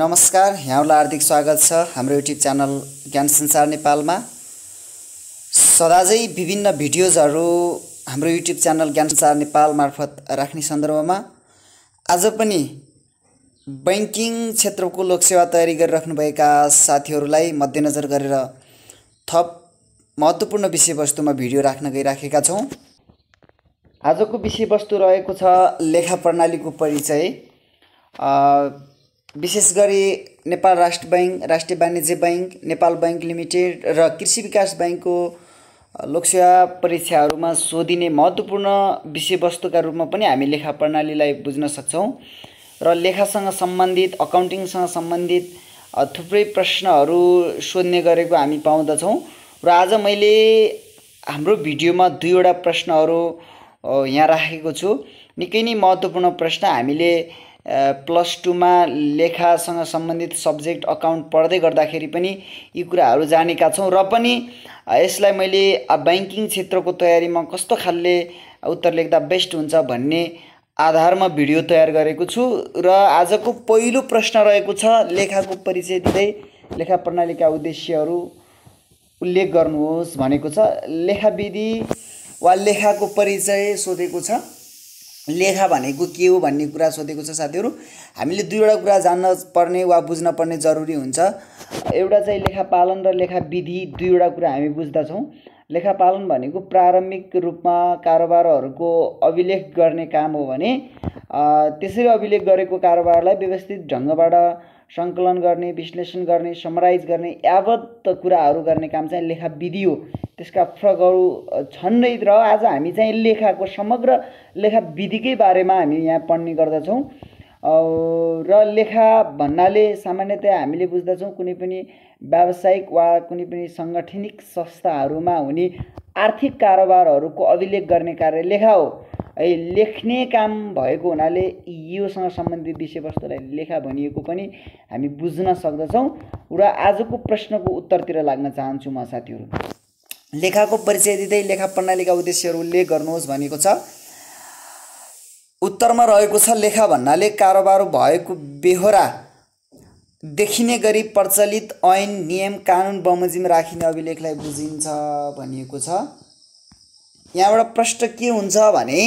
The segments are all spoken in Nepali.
नमस्कार यहाँहरूलाई हार्दिक स्वागत छ हाम्रो युट्युब च्यानल ज्ञान संसार नेपालमा सदाजै विभिन्न भिडियोजहरू हाम्रो युट्युब च्यानल ज्ञान संसार नेपाल मार्फत राख्ने सन्दर्भमा आज पनि ब्याङ्किङ क्षेत्रको लोकसेवा तयारी गरिराख्नुभएका साथीहरूलाई मध्यनजर गरेर थप महत्त्वपूर्ण विषयवस्तुमा भिडियो राख्न गइराखेका छौँ आजको विषयवस्तु रहेको छ लेखा प्रणालीको परिचय विशेष गरी नेपाल राष्ट्र ब्याङ्क राष्ट्रिय वाणिज्य ब्याङ्क नेपाल ब्याङ्क लिमिटेड र कृषि विकास ब्याङ्कको लोकसेवा परीक्षाहरूमा सोधिने महत्त्वपूर्ण विषयवस्तुका रूपमा पनि हामी लेखा प्रणालीलाई बुझ्न सक्छौँ र लेखासँग सम्बन्धित अकाउन्टिङसँग सम्बन्धित थुप्रै प्रश्नहरू सोध्ने गरेको हामी पाउँदछौँ र आज मैले हाम्रो भिडियोमा दुईवटा प्रश्नहरू यहाँ राखेको छु निकै नै महत्त्वपूर्ण प्रश्न हामीले प्लस टूमा लेखासँग सम्बन्धित सब्जेक्ट अकाउन्ट पढ्दै गर्दाखेरि पनि यी कुराहरू जानेका छौँ र पनि यसलाई मैले ब्याङ्किङ क्षेत्रको तयारीमा कस्तो खालले उत्तर लेख्दा बेस्ट हुन्छ भन्ने आधारमा भिडियो तयार गरेको छु र आजको पहिलो प्रश्न रहेको छ लेखाको परिचय दिँदै लेखा प्रणालीका उद्देश्यहरू उल्लेख गर्नुहोस् भनेको छ लेखाविधि वा लेखाको परिचय सोधेको छ लेखा भनेको के हो भन्ने कुरा सोधेको छ साथीहरू हामीले दुईवटा कुरा जान्न पर्ने वा बुझ्न पर्ने जरुरी हुन्छ एउटा चाहिँ लेखा पालन र लेखा विधि दुईवटा कुरा हामी बुझ्दछौँ लेखा पालन भनेको प्रारम्भिक रूपमा कारोबारहरूको अभिलेख गर्ने काम हो भने त्यसरी अभिलेख गरेको कारोबारलाई व्यवस्थित ढङ्गबाट सङ्कलन गर्ने विश्लेषण गर्ने समराइज गर्ने यावत्त कुराहरू गर्ने काम चाहिँ लेखा विधि हो त्यसका फरकहरू छन् नै र आज हामी चाहिँ लेखाको समग्र लेखा विधिकै बारेमा हामी यहाँ पढ्ने गर्दछौँ र लेखा भन्नाले सामान्यतया हामीले बुझ्दछौँ कुनै पनि व्यावसायिक वा कुनै पनि साङ्गठनिक संस्थाहरूमा हुने आर्थिक कारोबारहरूको अभिलेख गर्ने कार्य लेखा हो है लेख्ने काम भएको हुनाले योसँग सम्बन्धित विषयवस्तुलाई लेखा भनिएको पनि हामी बुझ्न सक्दछौँ र आजको प्रश्नको उत्तरतिर लाग्न चाहन्छु म साथीहरू लेखाको परिचय दिँदै लेखा प्रणालीका उद्देश्यहरू उल्लेख गर्नुहोस् भनेको छ उत्तरमा रहेको छ लेखा भन्नाले कारोबार भएको बेहोरा देखिने गरी प्रचलित ऐन नियम कानुन बमोजिम राखिने अभिलेखलाई बुझिन्छ भनिएको छ यहाँबाट प्रश्न के हुन्छ भने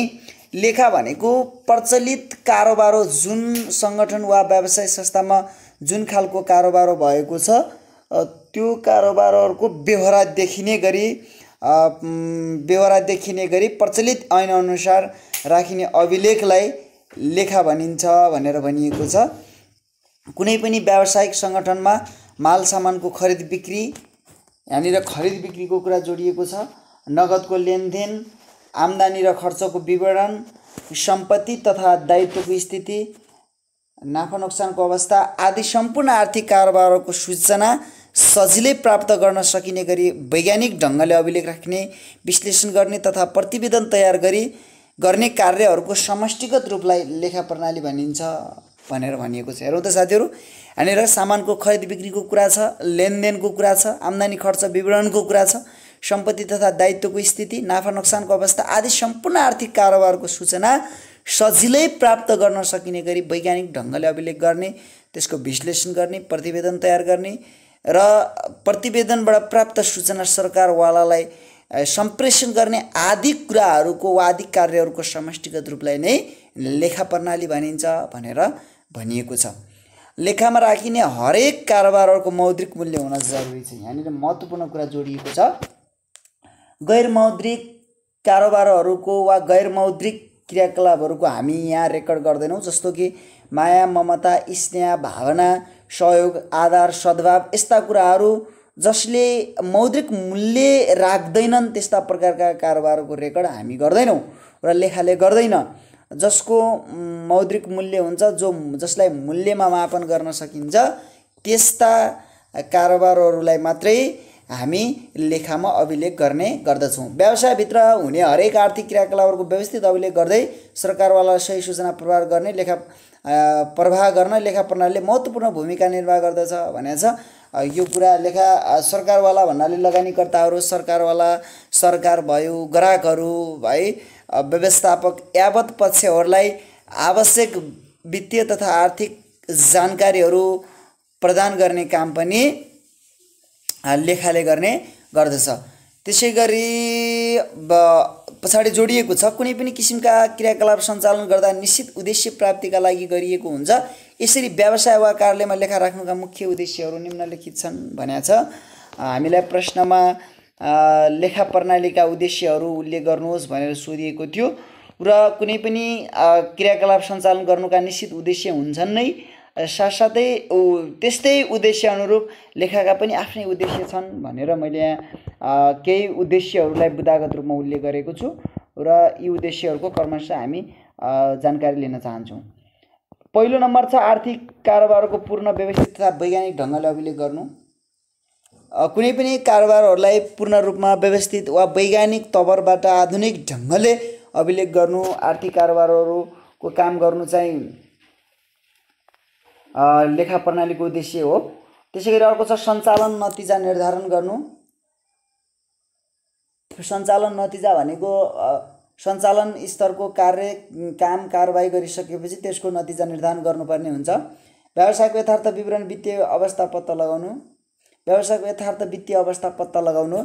लेखा भनेको प्रचलित कारोबार जुन सङ्गठन वा व्यवसाय संस्थामा जुन खालको कारोबार भएको छ त्यो कारोबारहरूको व्यवहार देखिने गरी व्यवहार देखिने गरी प्रचलित ऐनअनुसार राखिने अभिलेखलाई लेखा भनिन्छ भनेर भनिएको छ कुनै पनि व्यावसायिक सङ्गठनमा माल सामानको खरिद बिक्री यहाँनिर खरिद बिक्रीको कुरा जोडिएको छ नगदको लेनदेन आम्दानी र खर्चको विवरण सम्पत्ति तथा दायित्वको स्थिति नाफा नोक्सानको अवस्था आदि सम्पूर्ण आर्थिक कारोबारको सूचना सजिलै प्राप्त गर्न सकिने गरी वैज्ञानिक ढङ्गले अभिलेख राख्ने विश्लेषण गर्ने तथा प्रतिवेदन तयार गरी गर्ने कार्यहरूको समष्टिगत रूपलाई लेखा प्रणाली भनिन्छ भनेर भनिएको छ हेरौँ त साथीहरू यहाँनिर सामानको खरिद बिक्रीको कुरा छ लेनदेनको कुरा छ आम्दानी खर्च विवरणको कुरा छ सम्पत्ति तथा दायित्वको स्थिति नाफा नोक्सानको अवस्था आदि सम्पूर्ण आर्थिक कारोबारको सूचना सजिलै प्राप्त गर्न सकिने गरी वैज्ञानिक ढङ्गले अभिलेख गर्ने त्यसको विश्लेषण गर्ने प्रतिवेदन तयार गर्ने र प्रतिवेदनबाट प्राप्त सूचना सरकारवालालाई सम्प्रेषण गर्ने आदि कुराहरूको वा आदि कार्यहरूको समष्टिगत रूपलाई नै लेखा प्रणाली भनिन्छ भनेर भनिएको छ लेखामा राखिने हरेक कारोबारहरूको मौद्रिक मूल्य हुन जरुरी छ यहाँनिर महत्त्वपूर्ण कुरा जोडिएको छ गैर मौद्रिक कारोबारहरूको वा गैर मौद्रिक क्रियाकलापहरूको हामी यहाँ रेकर्ड गर्दैनौँ जस्तो कि माया ममता स्नेह भावना सहयोग आधार सद्भाव यस्ता कुराहरू जसले मौद्रिक मूल्य राख्दैनन् त्यस्ता प्रकारका कारोबारको रेकर्ड हामी गर्दैनौँ र लेखाले गर्दैन जसको मौद्रिक मूल्य हुन्छ जो जसलाई मूल्यमा मापन गर्न सकिन्छ त्यस्ता कारोबारहरूलाई मात्रै हामी लेखामा अभिलेख गर्ने गर्दछौँ व्यवसायभित्र हुने हरेक आर्थिक क्रियाकलापहरूको व्यवस्थित अभिलेख गर्दै सरकारवाला सही सूचना प्रभाव गर्ने लेखा प्रवाह गर्न लेखा प्रणालीले महत्त्वपूर्ण भूमिका निर्वाह गर्दछ भने छ यो कुरा लेखा सरकारवाला भन्नाले लगानीकर्ताहरू सरकारवाला सरकार भयो ग्राहकहरू है व्यवस्थापक यावत पक्षहरूलाई आवश्यक वित्तीय तथा आर्थिक जानकारीहरू प्रदान गर्ने काम पनि लेखाले गर्ने गर्दछ त्यसै गरी पछाडि जोडिएको छ कुनै पनि किसिमका क्रियाकलाप सञ्चालन गर्दा निश्चित उद्देश्य प्राप्तिका लागि गरिएको हुन्छ यसरी व्यवसाय वा कार्यालयमा लेखा राख्नुका मुख्य उद्देश्यहरू निम्नलिखित छन् भनेको छ हामीलाई प्रश्नमा लेखा प्रणालीका उद्देश्यहरू उल्लेख गर्नुहोस् भनेर सोधिएको थियो र कुनै पनि क्रियाकलाप सञ्चालन गर्नुका निश्चित उद्देश्य हुन्छन् नै साथसाथै त्यस्तै उद्देश्य अनुरूप लेखकका पनि आफ्नै उद्देश्य छन् भनेर मैले यहाँ केही उद्देश्यहरूलाई बुदागत रूपमा उल्लेख गरेको छु र यी उद्देश्यहरूको कर्मश हामी जानकारी लिन चाहन्छौँ पहिलो नम्बर छ आर्थिक कारोबारको पूर्ण व्यवस्थित तथा वैज्ञानिक ढङ्गले अभिलेख गर्नु कुनै पनि कारोबारहरूलाई पूर्ण रूपमा व्यवस्थित वा वैज्ञानिक तवरबाट आधुनिक ढङ्गले अभिलेख गर्नु आर्थिक कारोबारहरूको काम गर्नु चाहिँ लेखा प्रणालीको उद्देश्य हो त्यसै गरी अर्को छ सञ्चालन नतिजा निर्धारण गर्नु सञ्चालन नतिजा भनेको सञ्चालन स्तरको कार्य काम कारवाही गरिसकेपछि त्यसको नतिजा निर्धारण गर्नुपर्ने हुन्छ व्यवसायको यथार्थ विवरण वित्तीय अवस्था पत्ता लगाउनु व्यवसायको यथार्थ वित्तीय अवस्था पत्ता लगाउनु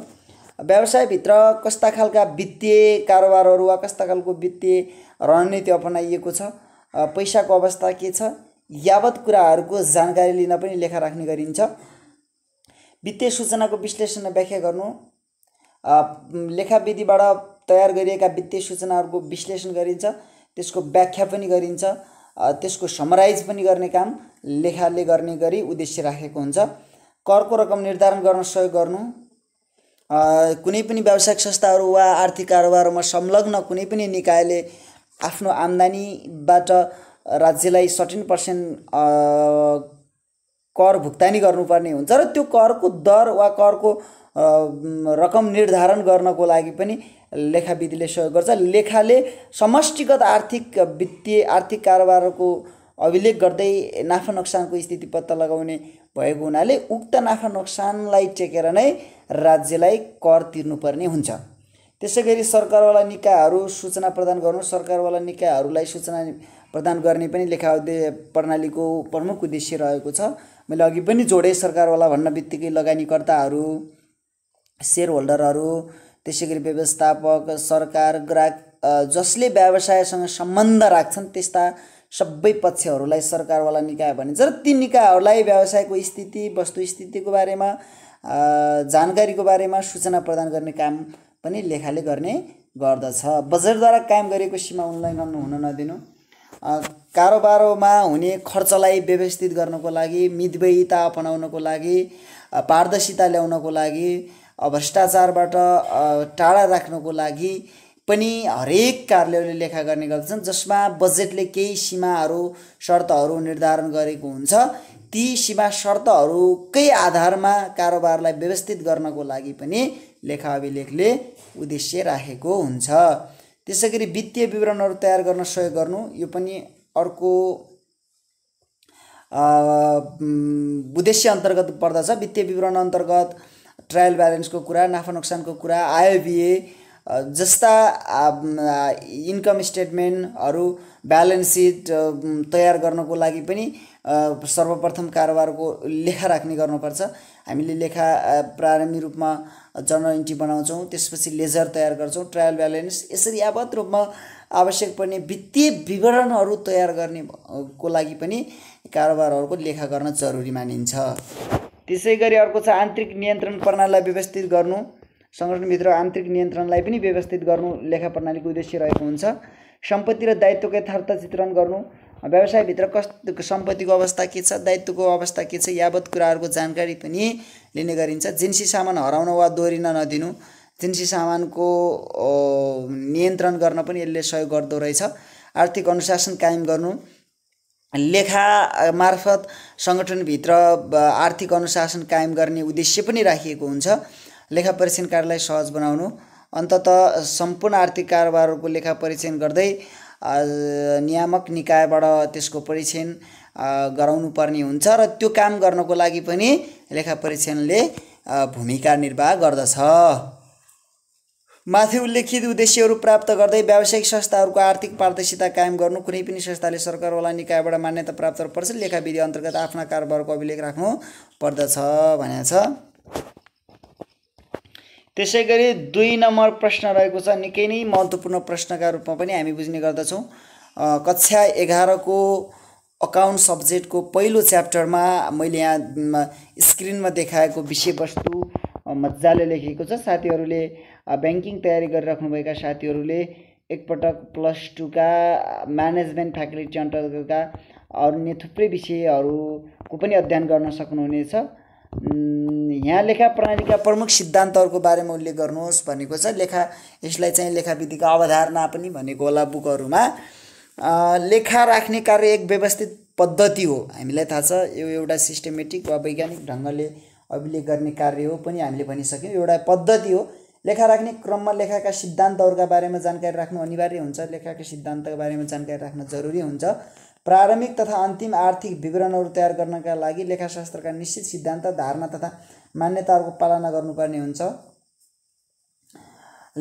व्यवसायभित्र कस्ता खालका वित्तीय कारोबारहरू वा कस्ता खालको वित्तीय रणनीति अपनाइएको छ पैसाको अवस्था के छ यावत कुराहरूको जानकारी लिन पनि लेखा राख्ने गरिन्छ वित्तीय सूचनाको विश्लेषण र व्याख्या गर्नु लेखाविधिबाट तयार गरिएका वित्तीय सूचनाहरूको विश्लेषण गरिन्छ त्यसको व्याख्या पनि गरिन्छ त्यसको समराइज पनि गर्ने काम लेखाले गर्ने गरी उद्देश्य राखेको हुन्छ करको रकम निर्धारण गर्न सहयोग गर्नु कुनै पनि व्यावसायिक संस्थाहरू वा आर्थिक कारोबारमा संलग्न कुनै पनि निकायले आफ्नो आम्दानीबाट राज्यलाई सर्टिन पर्सेन्ट कर भुक्तानी गर्नुपर्ने हुन्छ र त्यो करको दर वा करको रकम निर्धारण गर्नको लागि पनि लेखाविधिले सहयोग गर्छ लेखाले समष्टिगत आर्थिक वित्तीय आर्थिक कारोबारको अभिलेख गर्दै नाफा नोक्सानको स्थिति पत्ता लगाउने भएको हुनाले उक्त नाफा नोक्सानलाई टेकेर नै राज्यलाई कर तिर्नुपर्ने हुन्छ त्यसै गरी सरकारवाला निकायहरू सूचना प्रदान गर्नु सरकारवाला निकायहरूलाई सूचना प्रदान गर्ने पनि लेखा उद्देश्य प्रणालीको प्रमुख उद्देश्य रहेको छ मैले अघि पनि जोडेँ सरकारवाला भन्न बित्तिकै लगानीकर्ताहरू सेयर होल्डरहरू त्यसै गरी व्यवस्थापक सरकार ग्राहक जसले व्यवसायसँग सम्बन्ध राख्छन् त्यस्ता सबै पक्षहरूलाई सरकारवाला निकाय भनिन्छ र ती निकायहरूलाई व्यवसायको स्थिति वस्तुस्थितिको बारेमा जानकारीको बारेमा सूचना प्रदान गर्ने काम पनि लेखाले गर्ने गर्दछ बजेटद्वारा कायम गरेको सीमा उल्लङ्घन हुन नदिनु कारोबारमा हुने खर्चलाई व्यवस्थित गर्नको लागि मितव्ययिता अपनाउनको लागि पारदर्शिता ल्याउनको लागि भ्रष्टाचारबाट टाढा राख्नको लागि पनि हरेक कार्यालयले लेखा गर्ने गर्दछन् जसमा बजेटले केही सीमाहरू शर्तहरू निर्धारण गरेको हुन्छ ती सीमा शर्तहरूकै आधारमा कारोबारलाई व्यवस्थित गर्नको लागि पनि लेखा अभिलेखले उद्देश्य राखेको हुन्छ त्यसै गरी वित्तीय विवरणहरू तयार गर्न सहयोग गर्नु यो पनि अर्को उद्देश्य अन्तर्गत पर्दछ वित्तीय विवरण अन्तर्गत ट्रायल ब्यालेन्सको कुरा नाफा नोक्सानको कुरा आयबिए जस्ता इन्कम स्टेटमेन्टहरू ब्यालेन्स सिट तयार गर्नको लागि पनि सर्वप्रथम कारोबारको लेखा राख्ने गर्नुपर्छ हामीले लेखा प्रारम्भिक रूपमा जर्नल इन्ट्री बनाउँछौँ त्यसपछि लेजर तयार गर्छौँ ट्रायल ब्यालेन्स यसरी यावत रूपमा आवश्यक पर्ने वित्तीय विवरणहरू तयार गर्ने को लागि पनि कारोबारहरूको लेखा गर्न जरुरी मानिन्छ त्यसै गरी अर्को छ आन्तरिक नियन्त्रण प्रणालीलाई व्यवस्थित गर्नु सङ्गठनभित्र आन्तरिक नियन्त्रणलाई पनि व्यवस्थित गर्नु लेखा प्रणालीको उद्देश्य रहेको हुन्छ सम्पत्ति र दायित्वको यथार्थ चित्रण गर्नु व्यवसायभित्र कस्तो सम्पत्तिको अवस्था के छ दायित्वको अवस्था के छ यावत कुराहरूको जानकारी पनि लिने गरिन्छ जिन्सी सामान हराउन वा दोहोरिन नदिनु जिन्सी सामानको नियन्त्रण गर्न पनि यसले सहयोग गर्दो रहेछ आर्थिक अनुशासन कायम गर्नु लेखा मार्फत सङ्गठनभित्र आर्थिक अनुशासन कायम गर्ने उद्देश्य पनि राखिएको हुन्छ लेखा परीक्षण कार्यलाई सहज बनाउनु अन्तत सम्पूर्ण आर्थिक कारोबारहरूको लेखा परीक्षण गर्दै नियामक निकायबाट त्यसको परीक्षण गराउनु गराउनुपर्ने हुन्छ र त्यो काम गर्नको लागि पनि लेखा परीक्षणले भूमिका निर्वाह गर्दछ माथि उल्लेखित उद्देश्यहरू प्राप्त गर्दै व्यावसायिक संस्थाहरूको आर्थिक पारदर्शिता कायम गर्नु कुनै पनि संस्थाले सरकारवाला निकायबाट मान्यता प्राप्त गर्नुपर्छ विधि अन्तर्गत आफ्ना कारोबारको अभिलेख राख्नु पर्दछ भनेको छ त्यसै गरी दुई नम्बर प्रश्न रहेको छ निकै नै महत्त्वपूर्ण प्रश्नका रूपमा पनि हामी बुझ्ने गर्दछौँ कक्षा एघारको अकाउन्ट सब्जेक्टको पहिलो च्याप्टरमा मैले यहाँ स्क्रिनमा देखाएको विषयवस्तु मजाले लेखेको छ साथीहरूले ब्याङ्किङ तयारी गरिराख्नुभएका साथीहरूले एकपटक प्लस टूका म्यानेजमेन्ट फ्याकल्टी अन्तर्गतका अन्य थुप्रै विषयहरूको पनि अध्ययन गर्न सक्नुहुनेछ यहाँ लेखा प्रणालीका प्रमुख सिद्धान्तहरूको बारेमा उल्लेख गर्नुहोस् भनेको छ लेखा यसलाई चाहिँ लेखाविधिको अवधारणा पनि भनेको होला बुकहरूमा लेखा राख्ने कार्य एक व्यवस्थित पद्धति हो हामीलाई थाहा छ यो एउटा सिस्टमेटिक वा वैज्ञानिक ढङ्गले अभिलेख गर्ने कार्य हो पनि हामीले भनिसक्यौँ एउटा पद्धति हो लेखा राख्ने क्रममा लेखाका सिद्धान्तहरूका बारेमा जानकारी राख्नु अनिवार्य हुन्छ लेखाका सिद्धान्तका बारेमा जानकारी राख्न जरुरी हुन्छ प्रारम्भिक तथा अन्तिम आर्थिक विवरणहरू तयार गर्नका लागि लेखाशास्त्रका निश्चित सिद्धान्त धारणा तथा मान्यताहरूको पालना गर्नुपर्ने हुन्छ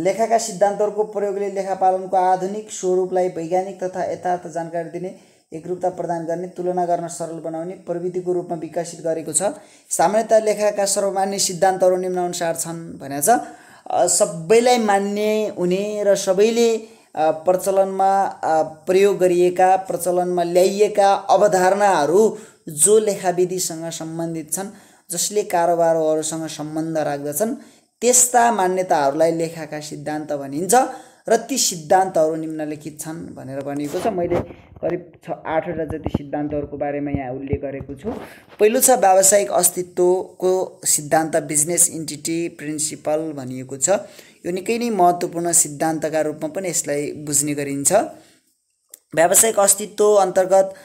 लेखाका सिद्धान्तहरूको प्रयोगले लेखापालनको आधुनिक स्वरूपलाई वैज्ञानिक तथा यथार्थ जानकारी दिने एकरूपता प्रदान गर्ने तुलना गर्न सरल बनाउने प्रविधिको रूपमा विकसित गरेको छ सामान्यतया लेखाका सर्वमान्य सिद्धान्तहरू निम्नअनुसार छन् भने छ सबैलाई मान्य हुने र सबैले प्रचलनमा प्रयोग गरिएका प्रचलनमा ल्याइएका अवधारणाहरू जो लेखाविधिसँग सम्बन्धित छन् जसले कारोबारहरूसँग सम्बन्ध राख्दछन् त्यस्ता मान्यताहरूलाई लेखाका सिद्धान्त भनिन्छ र ती सिद्धान्तहरू निम्नलिखित छन् भनेर भनिएको छ मैले करिब छ आठवटा जति सिद्धान्तहरूको बारेमा यहाँ उल्लेख गरेको छु पहिलो छ व्यावसायिक अस्तित्वको सिद्धान्त बिजनेस इन्टिटी प्रिन्सिपल भनिएको छ यो निकै नै महत्त्वपूर्ण सिद्धान्तका रूपमा पनि यसलाई बुझ्ने गरिन्छ व्यावसायिक अस्तित्व अन्तर्गत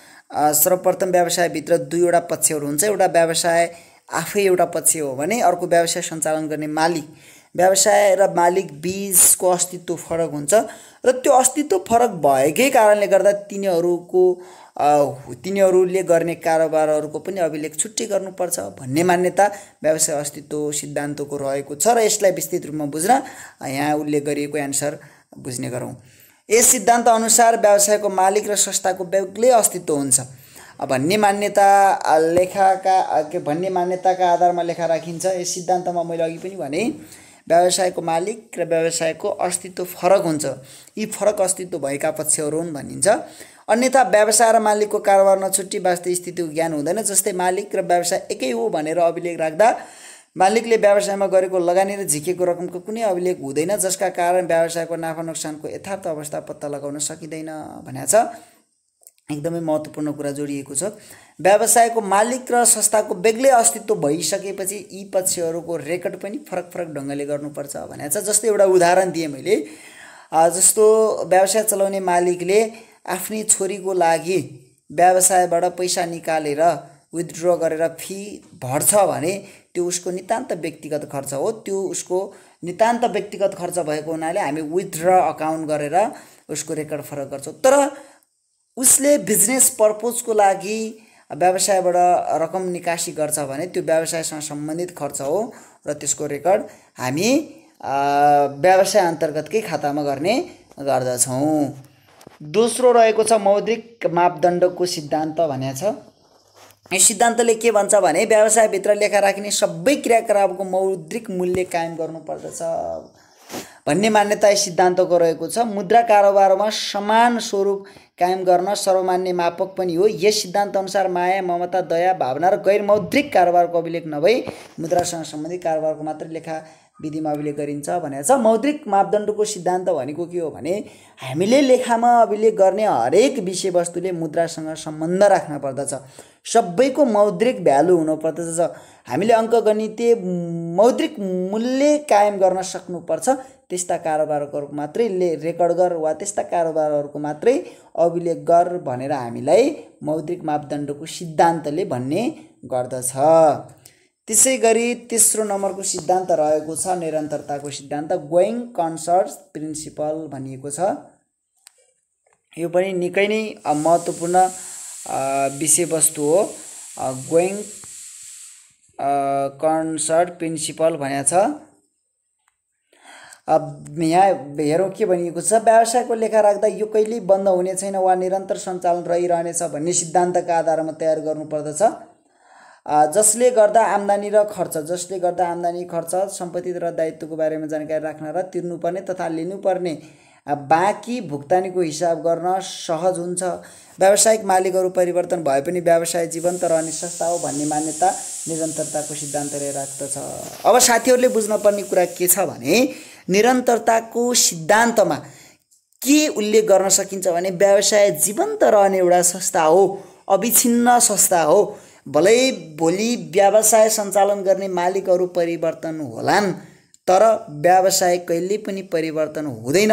सर्वप्रथम व्यवसायभित्र दुईवटा पक्षहरू हुन्छ एउटा व्यवसाय आफै एउटा पक्ष हो भने अर्को व्यवसाय सञ्चालन गर्ने मालिक व्यवसाय र मालिक बिचको अस्तित्व फरक हुन्छ र त्यो अस्तित्व फरक भएकै कारणले गर्दा तिनीहरूको तिनीहरूले गर्ने कारोबारहरूको पनि अभिलेख छुट्टी गर्नुपर्छ भन्ने मान्यता व्यवसाय अस्तित्व सिद्धान्तको रहेको छ र यसलाई विस्तृत रूपमा बुझ्न यहाँ उल्लेख गरिएको एन्सर बुझ्ने गरौँ यस सिद्धान्त अनुसार व्यवसायको मालिक र संस्थाको बेग्लै अस्तित्व हुन्छ भन्ने मान्यता लेखाका के भन्ने मान्यताका आधारमा लेखा राखिन्छ यस सिद्धान्तमा मैले अघि पनि भने व्यवसायको मालिक र व्यवसायको अस्तित्व फरक हुन्छ यी फरक अस्तित्व भएका पक्षहरू हुन् भनिन्छ अन्यथा व्यवसाय र मालिकको कारोबार नछुट्टी वास्तविक स्थितिको ज्ञान हुँदैन जस्तै मालिक र व्यवसाय एकै हो भनेर अभिलेख राख्दा मालिकले व्यवसायमा गरेको लगानी र झिकेको रकमको कुनै अभिलेख हुँदैन जसका कारण व्यवसायको नाफा नोक्सानको यथार्थ अवस्था पत्ता लगाउन सकिँदैन भनेको छ एकदमै महत्त्वपूर्ण कुरा जोडिएको छ व्यवसायको मालिक र संस्थाको बेग्लै अस्तित्व भइसकेपछि यी पक्षहरूको रेकर्ड पनि फरक फरक ढङ्गले गर्नुपर्छ भने चाहिँ जस्तै एउटा उदाहरण दिएँ मैले जस्तो व्यवसाय चलाउने मालिकले आफ्नै छोरीको लागि व्यवसायबाट पैसा निकालेर विथड्र गरेर फी भर्छ भने त्यो उसको नितान्त व्यक्तिगत खर्च हो त्यो उसको नितान्त व्यक्तिगत खर्च भएको हुनाले हामी विथड्र अकाउन्ट गरेर उसको रेकर्ड फरक गर्छौँ तर उसले बिजनेस पर्पोजको लागि व्यवसायबाट रकम निकासी गर्छ भने त्यो व्यवसायसँग सम्बन्धित खर्च हो र त्यसको रेकर्ड हामी व्यवसाय अन्तर्गतकै खातामा गर्ने गर्दछौँ दोस्रो रहेको छ मौद्रिक मापदण्डको सिद्धान्त भन्या छ यो सिद्धान्तले के भन्छ भने व्यवसायभित्र लेखा राखिने सबै क्रियाकलापको मौद्रिक मूल्य कायम गर्नुपर्दछ भन्ने मान्यता यस सिद्धान्तको रहेको छ मुद्रा कारोबारमा समान स्वरूप कायम गर्न सर्वमान्य मापक पनि हो यस अनुसार माया ममता दया भावना र गैर मौद्रिक कारोबारको अभिलेख नभई मुद्रासँग सम्बन्धित कारोबारको मात्र लेखा विधिमा अभिलेख गरिन्छ भनेर छ मौद्रिक मापदण्डको सिद्धान्त भनेको के हो भने हामीले लेखामा अभिलेख गर्ने हरेक विषयवस्तुले मुद्रासँग सम्बन्ध राख्न पर्दछ सबैको मौद्रिक भ्यालु हुनुपर्दछ हामीले अङ्कगणितीय मौद्रिक मूल्य कायम गर्न सक्नुपर्छ त्यस्ता कारोबारको मात्रै ले रेकर्ड गर वा त्यस्ता कारोबारहरूको मात्रै अभिलेख गर भनेर हामीलाई मौद्रिक मापदण्डको सिद्धान्तले भन्ने गर्दछ त्यसै गरी तेस्रो नम्बरको सिद्धान्त रहेको छ निरन्तरताको सिद्धान्त गोइङ कन्सर्ट प्रिन्सिपल भनिएको छ यो पनि निकै नै महत्त्वपूर्ण विषयवस्तु हो गोइङ कन्सर्ट प्रिन्सिपल भनेको छ अब यहाँ हेरौँ के भनिएको छ व्यवसायको लेखा राख्दा यो कहिल्यै बन्द हुने छैन वा निरन्तर सञ्चालन रहिरहनेछ भन्ने सिद्धान्तका आधारमा तयार गर्नुपर्दछ जसले गर्दा आम्दानी र खर्च जसले गर्दा आम्दानी खर्च सम्पत्ति र दायित्वको बारेमा जानकारी राख्न र तिर्नुपर्ने तथा लिनुपर्ने बाँकी भुक्तानीको हिसाब गर्न सहज हुन्छ व्यावसायिक मालिकहरू परिवर्तन भए पनि व्यवसाय जीवन्त रहने संस्था हो भन्ने मान्यता निरन्तरताको सिद्धान्तले राख्दछ अब साथीहरूले बुझ्नुपर्ने कुरा के छ भने निरन्तरताको सिद्धान्तमा के उल्लेख गर्न सकिन्छ भने व्यवसाय जीवन्त रहने एउटा संस्था हो अविच्छिन्न संस्था हो भलै भोलि व्यवसाय सञ्चालन गर्ने मालिकहरू परिवर्तन होलान् तर व्यवसाय कहिले पनि परिवर्तन हुँदैन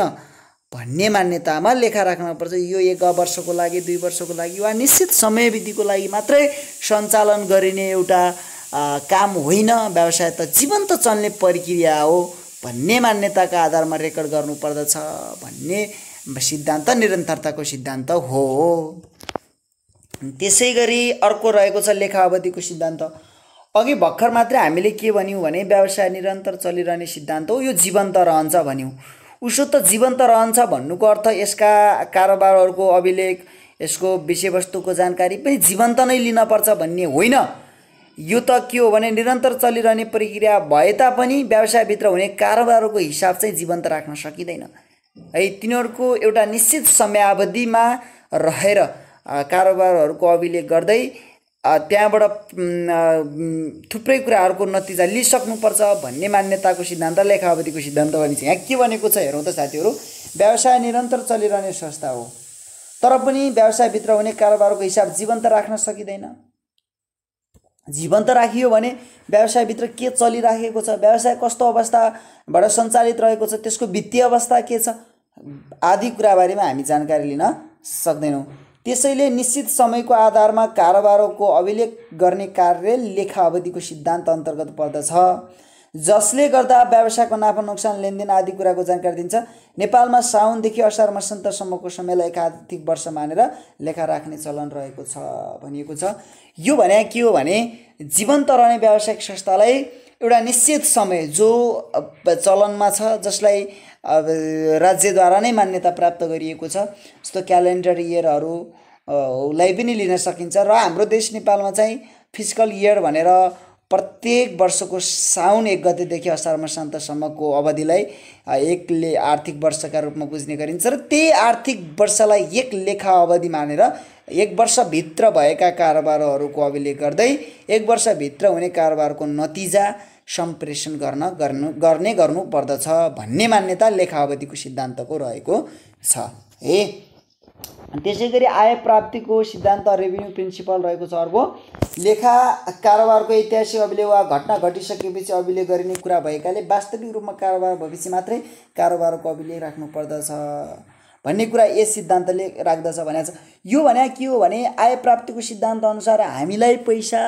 भन्ने मान्यतामा लेखा पर्छ यो एक वर्षको लागि दुई वर्षको लागि वा निश्चित समयविधिको लागि मात्रै सञ्चालन गरिने एउटा काम होइन व्यवसाय त जीवन्त चल्ने प्रक्रिया हो भन्ने मान्यताका आधारमा रेकर्ड गर्नुपर्दछ भन्ने सिद्धान्त निरन्तरताको सिद्धान्त हो त्यसै गरी अर्को रहेको छ लेखा अवधिको सिद्धान्त अघि भर्खर मात्रै हामीले के भन्यौँ भने व्यवसाय निरन्तर चलिरहने सिद्धान्त हो यो जीवन्त रहन्छ भन्यौँ उसो त जीवन्त रहन्छ भन्नुको अर्थ यसका कारोबारहरूको अभिलेख यसको विषयवस्तुको जानकारी पनि जीवन्त नै लिनपर्छ भन्ने होइन यो त के हो भने निरन्तर चलिरहने प्रक्रिया भए तापनि व्यवसायभित्र हुने कारोबारहरूको हिसाब चाहिँ जीवन्त राख्न सकिँदैन है तिनीहरूको एउटा निश्चित समयावधिमा रहेर कारोबारहरूको अभिलेख गर्दै त्यहाँबाट थुप्रै कुराहरूको नतिजा लिइसक्नुपर्छ भन्ने मान्यताको सिद्धान्त लेखा अवधिको सिद्धान्त भनिन्छ यहाँ के भनेको छ हेरौँ त साथीहरू व्यवसाय निरन्तर चलिरहने संस्था हो तर पनि व्यवसायभित्र हुने कारोबारको हिसाब जीवन्त राख्न सकिँदैन जीवन्त राखियो भने व्यवसायभित्र के चलिराखेको छ व्यवसाय कस्तो अवस्थाबाट सञ्चालित रहेको छ त्यसको वित्तीय अवस्था के छ आदि कुराबारेमा हामी जानकारी लिन सक्दैनौँ त्यसैले निश्चित समयको आधारमा कारोबारको अभिलेख गर्ने कार्य लेखा अवधिको सिद्धान्त अन्तर्गत पर्दछ जसले गर्दा व्यवसायको नाफा नोक्सान लेनदेन आदि कुराको जानकारी दिन्छ नेपालमा साउनदेखि असार मसन्तसम्मको समयलाई एक आर्थिक वर्ष मानेर लेखा राख्ने चलन रहेको छ भनिएको छ यो भने के हो भने जीवन्त रहने व्यावसायिक संस्थालाई एउटा निश्चित समय जो चलनमा छ जसलाई राज्यद्वारा नै मान्यता प्राप्त गरिएको छ जस्तो क्यालेन्डर इयरहरू लाई पनि लिन सकिन्छ र हाम्रो देश नेपालमा चाहिँ फिजिकल इयर भनेर प्रत्येक वर्षको साउन एक गतेदेखि असार मसान्तसम्मको अवधिलाई एकले आर्थिक वर्षका रूपमा बुझ्ने गरिन्छ र त्यही आर्थिक वर्षलाई एक लेखा अवधि मानेर एक वर्षभित्र भएका कारोबारहरूको अभिलेख गर्दै एक वर्षभित्र हुने कारोबारको नतिजा सम्प्रेषण गर्न गर्नु गर्ने गर्नुपर्दछ भन्ने मान्यता लेखा अवधिको सिद्धान्तको रहेको छ है त्यसै गरी आय प्राप्तिको सिद्धान्त रेभिन्यू प्रिन्सिपल रहेको छ अर्को लेखा कारोबारको ऐतिहासिक अभिलेख वा घटना घटिसकेपछि अभिलेख गरिने कुरा भएकाले वास्तविक रूपमा कारोबार भविष्य मात्रै कारोबारको अभिलेख राख्नु पर्दछ भन्ने कुरा यस सिद्धान्तले राख्दछ छ यो भने के हो भने आय प्राप्तिको सिद्धान्त अनुसार हामीलाई पैसा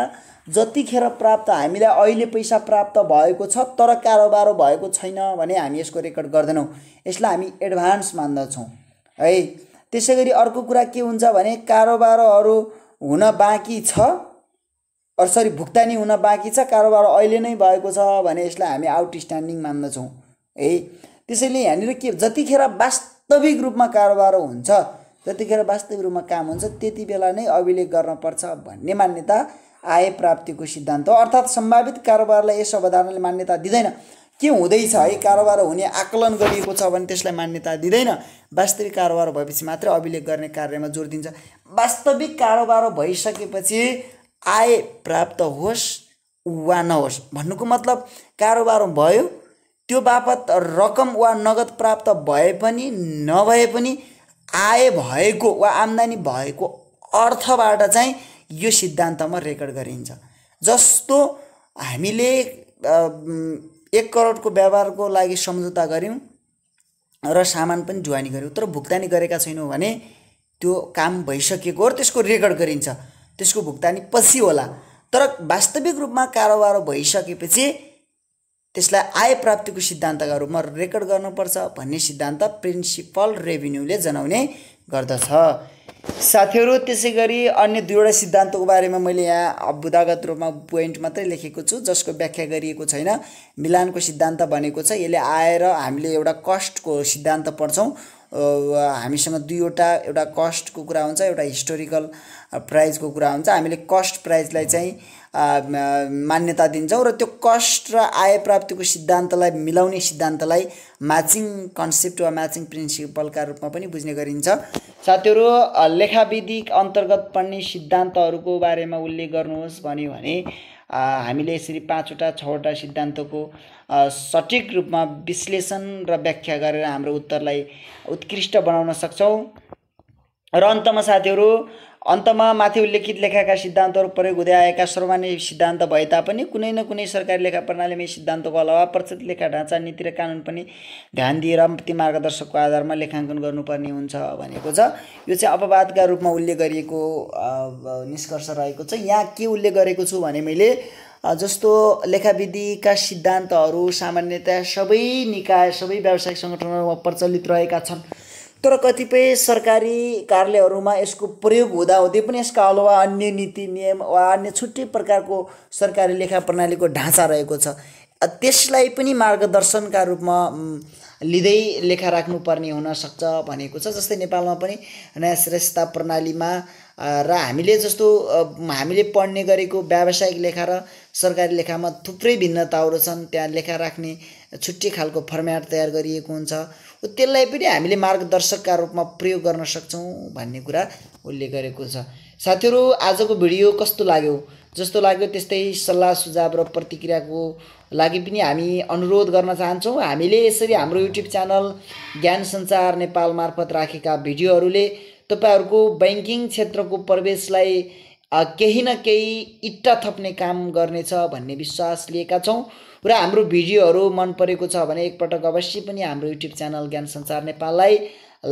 जतिखेर प्राप्त हामीलाई अहिले पैसा प्राप्त भएको छ तर कारोबार भएको छैन भने हामी यसको रेकर्ड गर्दैनौँ यसलाई हामी एडभान्स मान्दछौँ है त्यसै गरी अर्को कुरा के हुन्छ भने कारोबारहरू हुन बाँकी छ सरी भुक्तानी हुन बाँकी छ कारोबार अहिले नै भएको छ भने यसलाई हामी आउटस्ट्यान्डिङ मान्दछौँ है त्यसैले यहाँनिर के जतिखेर वास्तविक रूपमा कारोबार हुन्छ जतिखेर वास्तविक रूपमा काम हुन्छ त्यति बेला नै अभिलेख पर्छ भन्ने मान्यता आय प्राप्तिको सिद्धान्त हो अर्थात् सम्भावित कारोबारलाई यस अवधारणाले मान्यता दिँदैन के हुँदैछ है कारोबार हुने आकलन गरिएको छ भने त्यसलाई मान्यता दिँदैन वास्तविक कारोबार भएपछि मात्रै अभिलेख गर्ने कार्यमा जोड दिन्छ वास्तविक कारोबार भइसकेपछि आय प्राप्त होस् वा नहोस् भन्नुको मतलब कारोबार भयो त्यो बापत रकम वा नगद प्राप्त भए पनि नभए पनि आय भएको वा आम्दानी भएको अर्थबाट चाहिँ यो सिद्धान्तमा रेकर्ड गरिन्छ जस्तो हामीले एक करोडको व्यवहारको लागि सम्झौता गऱ्यौँ र सामान पनि जुवानी गऱ्यौँ तर भुक्तानी गरेका छैनौँ भने त्यो काम भइसकेको र त्यसको रेकर्ड गरिन्छ त्यसको भुक्तानी पछि होला तर वास्तविक रूपमा कारोबार भइसकेपछि त्यसलाई आय प्राप्तिको सिद्धान्तका रूपमा रेकर्ड गर्नुपर्छ भन्ने सिद्धान्त प्रिन्सिपल रेभिन्यूले जनाउने गर्दछ साथीहरू त्यसै गरी अन्य दुईवटा सिद्धान्तको बारेमा मैले यहाँ अबुदागत रूपमा पोइन्ट मात्रै लेखेको छु जसको व्याख्या गरिएको छैन मिलानको सिद्धान्त भनेको छ यसले आएर हामीले एउटा कस्टको सिद्धान्त पढ्छौँ हामीसँग दुईवटा एउटा कस्टको कुरा हुन्छ एउटा हिस्टोरिकल प्राइजको कुरा हुन्छ हामीले कस्ट प्राइजलाई चाहिँ मान्यता दिन्छौँ र त्यो कस्ट र आय प्राप्तिको सिद्धान्तलाई मिलाउने सिद्धान्तलाई म्याचिङ कन्सेप्ट वा म्याचिङ प्रिन्सिपलका रूपमा पनि बुझ्ने गरिन्छ साथीहरू लेखाविधि अन्तर्गत पर्ने सिद्धान्तहरूको बारेमा उल्लेख गर्नुहोस् भन्यो भने हामीले यसरी पाँचवटा छवटा सिद्धान्तको सठिक रूपमा विश्लेषण र व्याख्या गरेर हाम्रो उत्तरलाई उत्कृष्ट बनाउन सक्छौँ र अन्तमा साथीहरू अन्तमा माथि उल्लेखित लेखाका सिद्धान्तहरू प्रयोग हुँदै आएका सर्वमान्य सिद्धान्त भए तापनि कुनै न कुनै सरकारी लेखा प्रणालीमा सिद्धान्तको अलावा प्रचलित लेखा ढाँचा नीति र कानुन पनि ध्यान दिएर ती मार्गदर्शकको आधारमा लेखाङ्कन गर्नुपर्ने हुन्छ भनेको छ यो चाहिँ अपवादका रूपमा उल्लेख गरिएको निष्कर्ष रहेको छ यहाँ के उल्लेख गरेको छु भने मैले जस्तो लेखाविधिका सिद्धान्तहरू सामान्यतया सबै निकाय सबै व्यावसायिक सङ्गठनहरूमा प्रचलित रहेका छन् तर कतिपय सरकारी कार्यालयहरूमा यसको प्रयोग हुँदाहुँदै पनि यसका अलावा अन्य नीति नियम वा अन्य छुट्टै प्रकारको सरकारी लेखा प्रणालीको ढाँचा रहेको छ त्यसलाई पनि मार्गदर्शनका रूपमा लिँदै लेखा राख्नुपर्ने हुनसक्छ भनेको छ जस्तै नेपालमा पनि नयाँ श्रेष्ठता प्रणालीमा र हामीले जस्तो हामीले पढ्ने गरेको व्यावसायिक लेखा र सरकारी लेखामा थुप्रै भिन्नताहरू छन् त्यहाँ लेखा राख्ने छुट्टै खालको फर्म्याट तयार गरिएको हुन्छ त्यसलाई पनि हामीले मार्गदर्शकका रूपमा प्रयोग गर्न सक्छौँ भन्ने कुरा उसले गरेको छ साथीहरू आजको भिडियो कस्तो लाग्यो जस्तो लाग्यो त्यस्तै सल्लाह सुझाव र प्रतिक्रियाको लागि पनि हामी अनुरोध गर्न चाहन्छौँ हामीले यसरी हाम्रो युट्युब च्यानल ज्ञान सञ्चार नेपाल मार्फत राखेका भिडियोहरूले तपाईँहरूको ब्याङ्किङ क्षेत्रको प्रवेशलाई केही न केही इट्टा थप्ने काम गर्नेछ भन्ने विश्वास लिएका छौँ र हाम्रो भिडियोहरू मन परेको छ भने एकपटक अवश्य पनि हाम्रो युट्युब च्यानल ज्ञान संसार नेपाललाई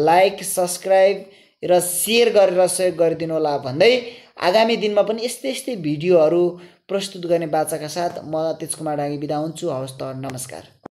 लाइक सब्सक्राइब र सेयर गरेर सहयोग गरिदिनु होला भन्दै आगामी दिनमा पनि यस्तै यस्तै भिडियोहरू प्रस्तुत गर्ने बाचाका साथ म तेज कुमार डाङ्गी बिदा हुन्छु हवस् त नमस्कार